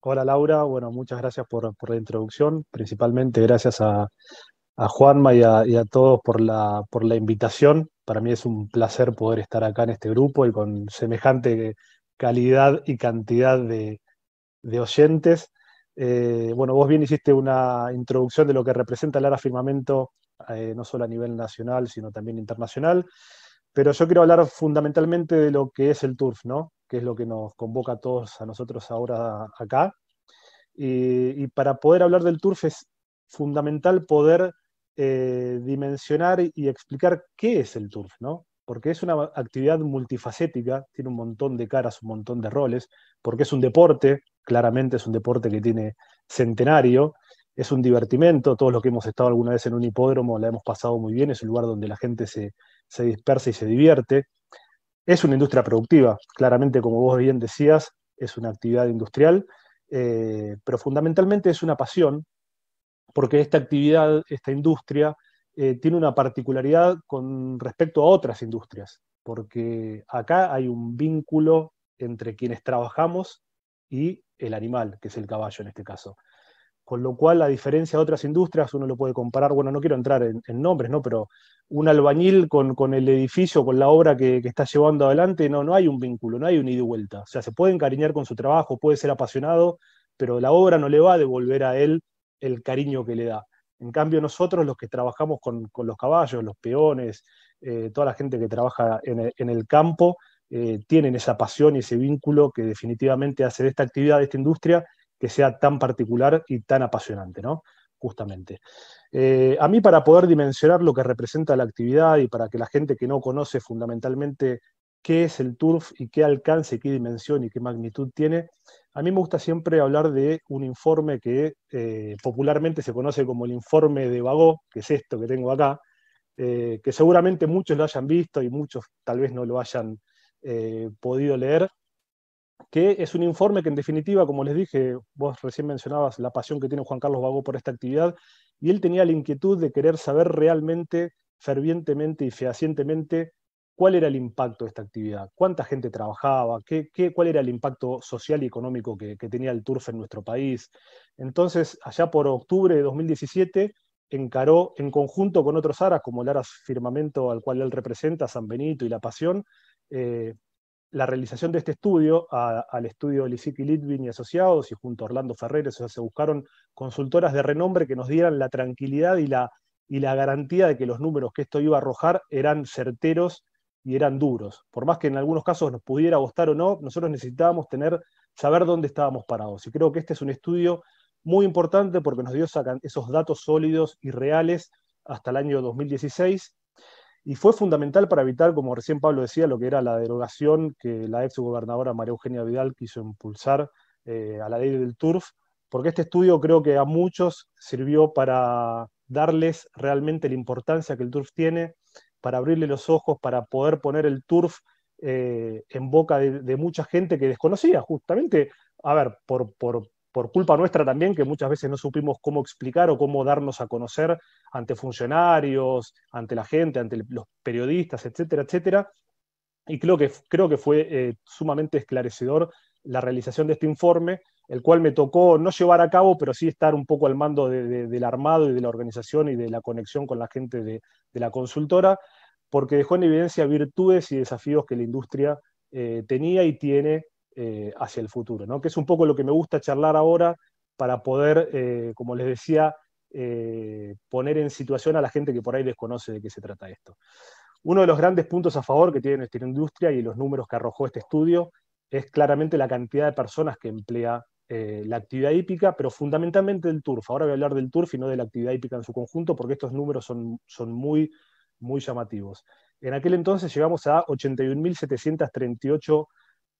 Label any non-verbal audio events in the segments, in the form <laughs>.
Hola Laura, bueno, muchas gracias por, la introducción, principalmente gracias a, Juanma y a, todos por la, invitación. Para mí es un placer poder estar acá en este grupo y con semejante calidad y cantidad de, oyentes. Eh, bueno, vos bien hiciste una introducción de lo que representa el ARA Firmamento, eh, no solo a nivel nacional, sino también internacional, pero yo quiero hablar fundamentalmente de lo que es el TURF, ¿no? que es lo que nos convoca a todos a nosotros ahora acá. Y, para poder hablar del turf es fundamental poder eh, dimensionar y explicar qué es el turf, ¿no? Porque es una actividad multifacética, tiene un montón de caras, un montón de roles, porque es un deporte, claramente es un deporte que tiene centenario, es un divertimento, todos los que hemos estado alguna vez en un hipódromo la hemos pasado muy bien, es un lugar donde la gente se, se dispersa y se divierte, es una industria productiva, claramente, como vos bien decías, es una actividad industrial, eh, pero fundamentalmente es una pasión, porque esta actividad, esta industria, eh, tiene una particularidad con respecto a otras industrias, porque acá hay un vínculo entre quienes trabajamos y el animal, que es el caballo en este caso con lo cual, a diferencia de otras industrias, uno lo puede comparar, bueno, no quiero entrar en, nombres, ¿no? Pero un albañil con, el edificio, con la obra que, está llevando adelante, no, no hay un vínculo, no hay un ida y vuelta. O sea, se puede encariñar con su trabajo, puede ser apasionado, pero la obra no le va a devolver a él el cariño que le da. En cambio, nosotros los que trabajamos con, los caballos, los peones, eh, toda la gente que trabaja en el, campo, eh, tienen esa pasión y ese vínculo que definitivamente hace de esta actividad, de esta industria, que sea tan particular y tan apasionante, ¿no? Justamente. Eh, a mí para poder dimensionar lo que representa la actividad y para que la gente que no conoce fundamentalmente qué es el turf y qué alcance, qué dimensión y qué magnitud tiene, a mí me gusta siempre hablar de un informe que eh, popularmente se conoce como el informe de Bagó, que es esto que tengo acá, eh, que seguramente muchos lo hayan visto y muchos tal vez no lo hayan podido leer, que es un informe que en definitiva, como les dije, vos recién mencionabas la pasión que tiene Juan Carlos Vago por esta actividad, y él tenía la inquietud de querer saber realmente, fervientemente y fehacientemente, cuál era el impacto de esta actividad, cuánta gente trabajaba, ¿Qué, cuál era el impacto social y económico que, tenía el turf en nuestro país. Entonces, allá por octubre de 2017, encaró en conjunto con otros aras, como el Aras Firmamento al cual él representa, San Benito y La Pasión, eh, la realización de este estudio al estudio y Litvin y Asociados y junto a Orlando Ferreres, se buscaron consultoras de renombre que nos dieran la tranquilidad y la, y la garantía de que los números que esto iba a arrojar eran certeros y eran duros. Por más que en algunos casos nos pudiera gustar o no, nosotros necesitábamos tener, saber dónde estábamos parados. Y creo que este es un estudio muy importante porque nos dio esos datos sólidos y reales hasta el año 2016 y fue fundamental para evitar, como recién Pablo decía, lo que era la derogación que la ex gobernadora María Eugenia Vidal quiso impulsar eh, a la ley del TURF, porque este estudio creo que a muchos sirvió para darles realmente la importancia que el TURF tiene, para abrirle los ojos, para poder poner el TURF eh, en boca de, de, mucha gente que desconocía, justamente, a ver, por, por, por culpa nuestra también, que muchas veces no supimos cómo explicar o cómo darnos a conocer ante funcionarios, ante la gente, ante los periodistas, etcétera, etcétera. Y creo que, creo que fue eh, sumamente esclarecedor la realización de este informe, el cual me tocó no llevar a cabo, pero sí estar un poco al mando del armado y de la organización y de la conexión con la gente de, la consultora, porque dejó en evidencia virtudes y desafíos que la industria eh, tenía y tiene eh, hacia el futuro, ¿no? que es un poco lo que me gusta charlar ahora para poder, eh, como les decía, eh, poner en situación a la gente que por ahí desconoce de qué se trata esto. Uno de los grandes puntos a favor que tiene nuestra industria y los números que arrojó este estudio es claramente la cantidad de personas que emplea la actividad hípica, pero fundamentalmente del turf. Ahora voy a hablar del turf y no de la actividad hípica en su conjunto, porque estos números son, son muy, muy llamativos. En aquel entonces llegamos a 81.738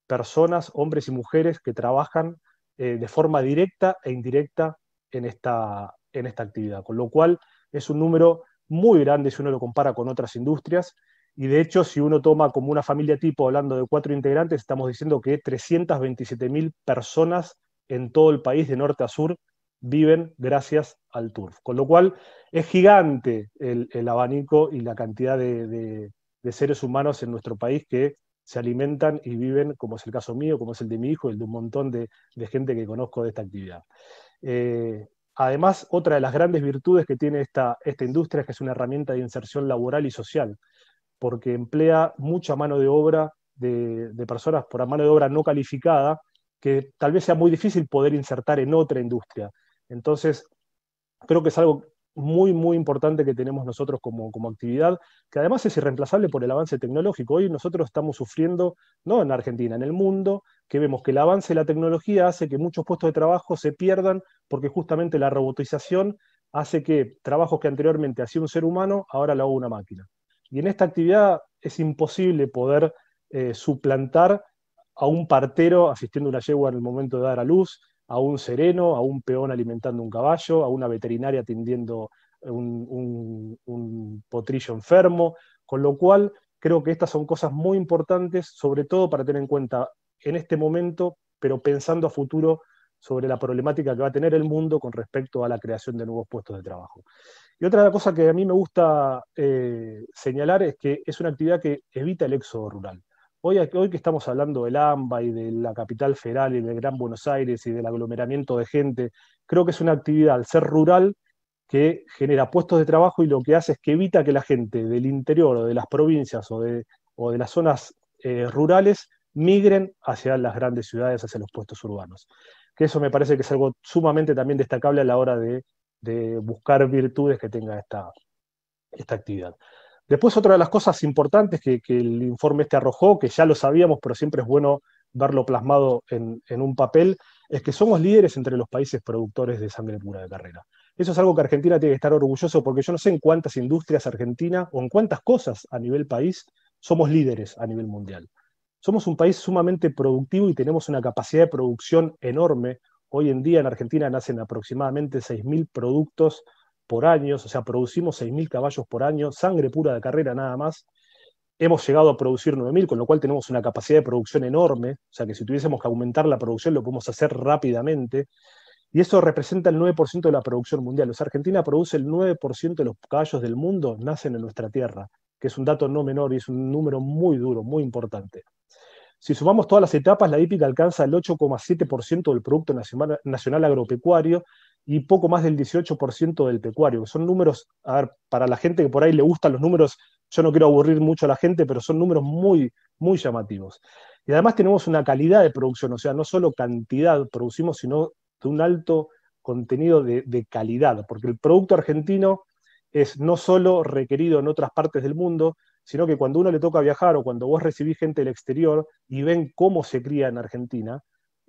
personas, hombres y mujeres que trabajan eh, de forma directa e indirecta en esta, en esta actividad, con lo cual es un número muy grande si uno lo compara con otras industrias. Y de hecho, si uno toma como una familia tipo, hablando de cuatro integrantes, estamos diciendo que 327.000 personas en todo el país de norte a sur viven gracias al turf. Con lo cual es gigante el, abanico y la cantidad de, seres humanos en nuestro país que se alimentan y viven, como es el caso mío, como es el de mi hijo, el de un montón de, gente que conozco de esta actividad. Eh, además, otra de las grandes virtudes que tiene esta, esta industria es que es una herramienta de inserción laboral y social, porque emplea mucha mano de obra de, de personas por mano de obra no calificada, que tal vez sea muy difícil poder insertar en otra industria. Entonces, creo que es algo muy, muy importante que tenemos nosotros como, actividad, que además es irreemplazable por el avance tecnológico. Hoy nosotros estamos sufriendo, no en Argentina, en el mundo, que vemos que el avance de la tecnología hace que muchos puestos de trabajo se pierdan porque justamente la robotización hace que trabajos que anteriormente hacía un ser humano, ahora lo haga una máquina. Y en esta actividad es imposible poder eh, suplantar a un partero asistiendo a una yegua en el momento de dar a luz, a un sereno, a un peón alimentando un caballo, a una veterinaria atendiendo un, potrillo enfermo, con lo cual creo que estas son cosas muy importantes, sobre todo para tener en cuenta en este momento, pero pensando a futuro sobre la problemática que va a tener el mundo con respecto a la creación de nuevos puestos de trabajo. Y otra cosa que a mí me gusta eh, señalar es que es una actividad que evita el éxodo rural. Hoy, que estamos hablando del AMBA y de la capital federal y del Gran Buenos Aires y del aglomeramiento de gente, creo que es una actividad, al ser rural, que genera puestos de trabajo y lo que hace es que evita que la gente del interior o de las provincias o de, las zonas eh, rurales migren hacia las grandes ciudades, hacia los puestos urbanos. Que eso me parece que es algo sumamente también destacable a la hora de, buscar virtudes que tenga esta, esta actividad. Después, otra de las cosas importantes que, el informe este arrojó, que ya lo sabíamos, pero siempre es bueno verlo plasmado en, en, un papel, es que somos líderes entre los países productores de sangre pura de carrera. Eso es algo que Argentina tiene que estar orgulloso porque yo no sé en cuántas industrias Argentina o en cuántas cosas a nivel país somos líderes a nivel mundial. Somos un país sumamente productivo y tenemos una capacidad de producción enorme. Hoy en día en Argentina nacen aproximadamente 6.000 productos por años, o sea, producimos 6.000 caballos por año, sangre pura de carrera nada más. Hemos llegado a producir 9.000, con lo cual tenemos una capacidad de producción enorme, o sea que si tuviésemos que aumentar la producción lo podemos hacer rápidamente. Y eso representa el 9% de la producción mundial. O sea, Argentina produce el 9% de los caballos del mundo nacen en nuestra tierra, que es un dato no menor y es un número muy duro, muy importante. Si sumamos todas las etapas, la IPIC alcanza el 8,7% del Producto nacional Agropecuario y poco más del 18% del pecuario, son números, a ver, para la gente que por ahí le gustan los números, yo no quiero aburrir mucho a la gente, pero son números muy, muy llamativos. Y además tenemos una calidad de producción, o sea, no solo cantidad producimos, sino de un alto contenido de, de calidad, porque el producto argentino es no solo requerido en otras partes del mundo, sino que cuando uno le toca viajar o cuando vos recibís gente del exterior y ven cómo se cría en Argentina,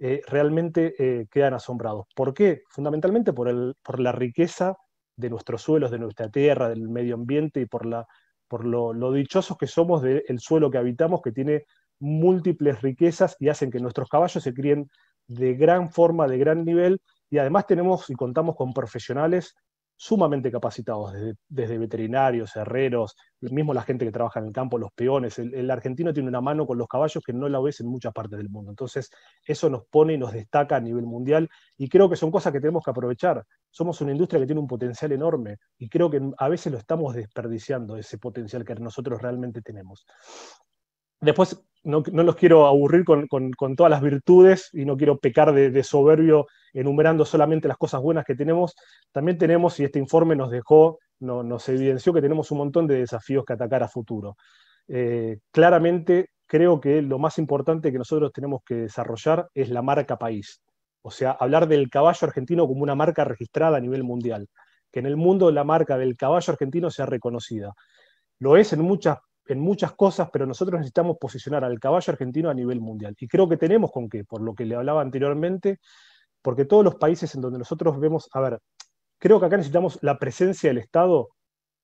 eh, realmente eh, quedan asombrados. ¿Por qué? Fundamentalmente por, por, la riqueza de nuestros suelos, de nuestra tierra, del medio ambiente y por, la, por lo, dichosos que somos del suelo que habitamos, que tiene múltiples riquezas y hacen que nuestros caballos se críen de gran forma, de gran nivel, y además tenemos y contamos con profesionales sumamente capacitados, desde, veterinarios, herreros, mismo la gente que trabaja en el campo, los peones. El, el, argentino tiene una mano con los caballos que no la ves en muchas partes del mundo. Entonces, eso nos pone y nos destaca a nivel mundial y creo que son cosas que tenemos que aprovechar. Somos una industria que tiene un potencial enorme y creo que a veces lo estamos desperdiciando, ese potencial que nosotros realmente tenemos. Después, no, no, los quiero aburrir con, todas las virtudes y no quiero pecar de, soberbio enumerando solamente las cosas buenas que tenemos. También tenemos, y este informe nos dejó, no, nos evidenció que tenemos un montón de desafíos que atacar a futuro. Eh, claramente, creo que lo más importante que nosotros tenemos que desarrollar es la marca país. O sea, hablar del caballo argentino como una marca registrada a nivel mundial. Que en el mundo la marca del caballo argentino sea reconocida. Lo es en muchas en muchas cosas, pero nosotros necesitamos posicionar al caballo argentino a nivel mundial. Y creo que tenemos con qué, por lo que le hablaba anteriormente, porque todos los países en donde nosotros vemos, a ver, creo que acá necesitamos la presencia del Estado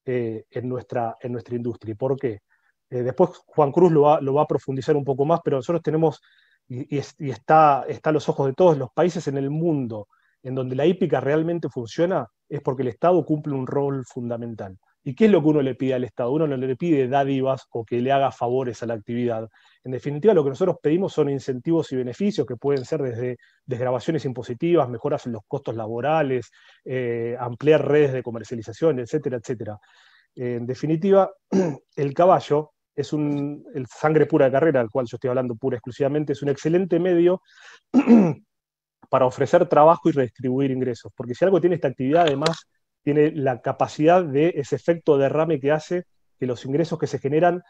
eh, en, nuestra, en nuestra industria. por qué? Eh, después Juan Cruz lo va, a profundizar un poco más, pero nosotros tenemos, y, está, está a los ojos de todos los países en el mundo, en donde la hípica realmente funciona, es porque el Estado cumple un rol fundamental. ¿Y qué es lo que uno le pide al Estado? Uno no le pide dádivas o que le haga favores a la actividad. En definitiva, lo que nosotros pedimos son incentivos y beneficios que pueden ser desde desgrabaciones impositivas, mejoras en los costos laborales, eh, ampliar redes de comercialización, etcétera, etcétera. En definitiva, <clears throat> el caballo es un, el sangre pura de carrera, al cual yo estoy hablando pura exclusivamente, es un excelente medio <clears throat> para ofrecer trabajo y redistribuir ingresos. Porque si algo tiene esta actividad, además tiene la capacidad de ese efecto derrame que hace que los ingresos que se generan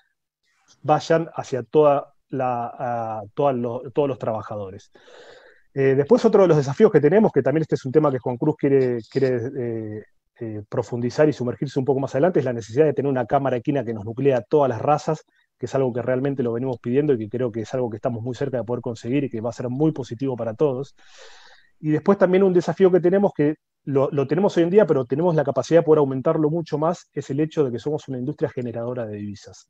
vayan hacia toda la, todos los trabajadores. Eh, después otro de los desafíos que tenemos, que también este es un tema que Juan Cruz quiere, eh, eh, profundizar y sumergirse un poco más adelante, es la necesidad de tener una cámara equina que nos nuclea a todas las razas, que es algo que realmente lo venimos pidiendo y que creo que es algo que estamos muy cerca de poder conseguir y que va a ser muy positivo para todos. Y después también un desafío que tenemos que lo, tenemos hoy en día, pero tenemos la capacidad de poder aumentarlo mucho más, es el hecho de que somos una industria generadora de divisas.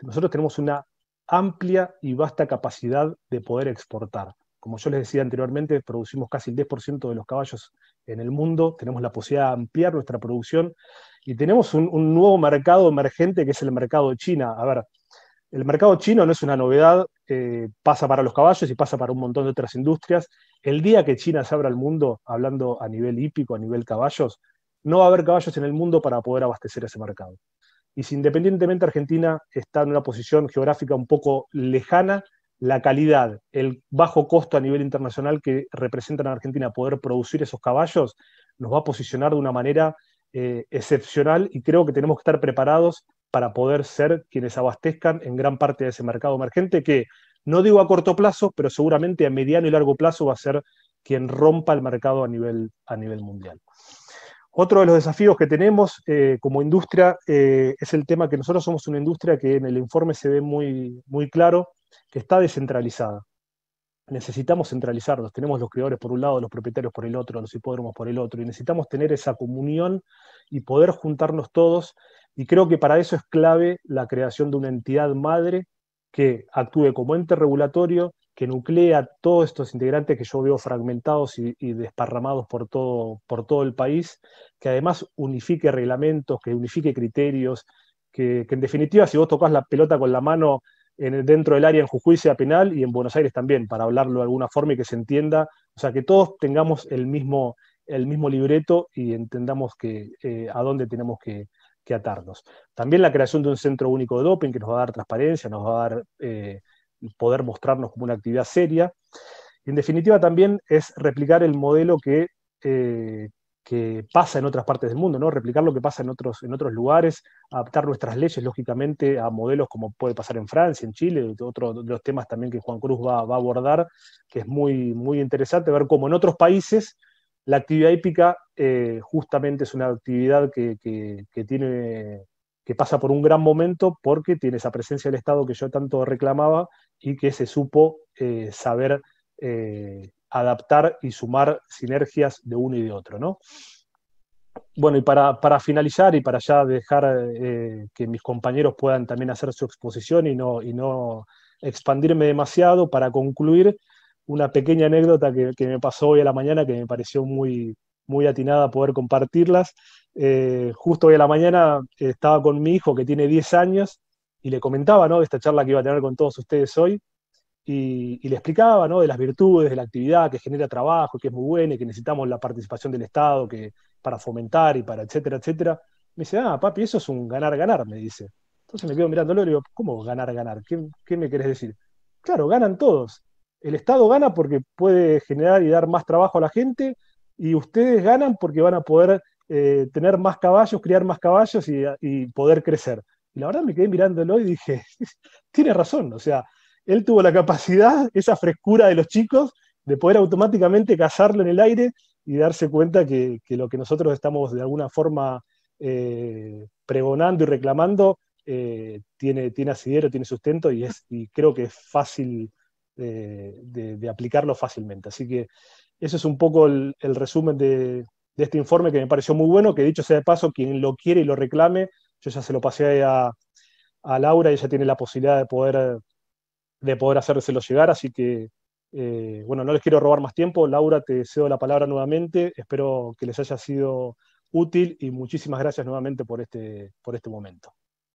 Nosotros tenemos una amplia y vasta capacidad de poder exportar. Como yo les decía anteriormente, producimos casi el 10% de los caballos en el mundo, tenemos la posibilidad de ampliar nuestra producción y tenemos un, un nuevo mercado emergente que es el mercado de China. A ver, el mercado chino no es una novedad, eh, pasa para los caballos y pasa para un montón de otras industrias. El día que China se abra al mundo, hablando a nivel hípico, a nivel caballos, no va a haber caballos en el mundo para poder abastecer ese mercado. Y si independientemente Argentina está en una posición geográfica un poco lejana, la calidad, el bajo costo a nivel internacional que representan a Argentina poder producir esos caballos, nos va a posicionar de una manera eh, excepcional y creo que tenemos que estar preparados para poder ser quienes abastezcan en gran parte de ese mercado emergente que, no digo a corto plazo, pero seguramente a mediano y largo plazo va a ser quien rompa el mercado a nivel, a nivel mundial. Otro de los desafíos que tenemos eh, como industria eh, es el tema que nosotros somos una industria que en el informe se ve muy, muy claro, que está descentralizada. Necesitamos centralizarnos, tenemos los creadores por un lado, los propietarios por el otro, los hipódromos por el otro, y necesitamos tener esa comunión y poder juntarnos todos y creo que para eso es clave la creación de una entidad madre que actúe como ente regulatorio, que nuclea todos estos integrantes que yo veo fragmentados y, desparramados por todo, por todo, el país, que además unifique reglamentos, que unifique criterios, que, en definitiva si vos tocas la pelota con la mano en, dentro del área en juicio penal y en Buenos Aires también, para hablarlo de alguna forma y que se entienda, o sea, que todos tengamos el mismo, el mismo libreto y entendamos que, eh, a dónde tenemos que, que atarnos. También la creación de un centro único de doping que nos va a dar transparencia, nos va a dar eh, poder mostrarnos como una actividad seria. En definitiva, también es replicar el modelo que, eh, que pasa en otras partes del mundo, ¿no? replicar lo que pasa en otros, en otros lugares, adaptar nuestras leyes, lógicamente, a modelos como puede pasar en Francia, en Chile, otro de los temas también que Juan Cruz va, a abordar, que es muy, muy interesante ver cómo en otros países la actividad hípica eh, justamente es una actividad que, tiene, que pasa por un gran momento porque tiene esa presencia del Estado que yo tanto reclamaba y que se supo eh, saber eh, adaptar y sumar sinergias de uno y de otro. ¿no? Bueno, y para, finalizar y para ya dejar que mis compañeros puedan también hacer su exposición y no, y no expandirme demasiado, para concluir, una pequeña anécdota que, me pasó hoy a la mañana que me pareció muy, muy atinada poder compartirlas. Eh, justo hoy a la mañana eh, estaba con mi hijo que tiene 10 años y le comentaba ¿no? esta charla que iba a tener con todos ustedes hoy y, le explicaba ¿no? de las virtudes, de la actividad que genera trabajo, que es muy buena y que necesitamos la participación del Estado que, para fomentar y para etcétera, etcétera. Me dice, ah, papi, eso es un ganar-ganar, me dice. Entonces me quedo mirándolo y digo, ¿cómo ganar-ganar? ¿Qué, ¿Qué me querés decir? Claro, ganan todos el Estado gana porque puede generar y dar más trabajo a la gente, y ustedes ganan porque van a poder eh, tener más caballos, criar más caballos y, poder crecer. Y la verdad me quedé mirándolo y dije, <laughs> tiene razón, o sea, él tuvo la capacidad, esa frescura de los chicos, de poder automáticamente cazarlo en el aire y darse cuenta que, lo que nosotros estamos de alguna forma eh, pregonando y reclamando eh, tiene, tiene asidero, tiene sustento y, es, y creo que es fácil de, aplicarlo fácilmente. Así que ese es un poco el, resumen de, este informe que me pareció muy bueno, que dicho sea de paso, quien lo quiere y lo reclame, yo ya se lo pasé a, Laura y ella tiene la posibilidad de poder, de poder hacérselo llegar, así que eh, bueno, no les quiero robar más tiempo. Laura, te cedo la palabra nuevamente. Espero que les haya sido útil y muchísimas gracias nuevamente por este, por este momento.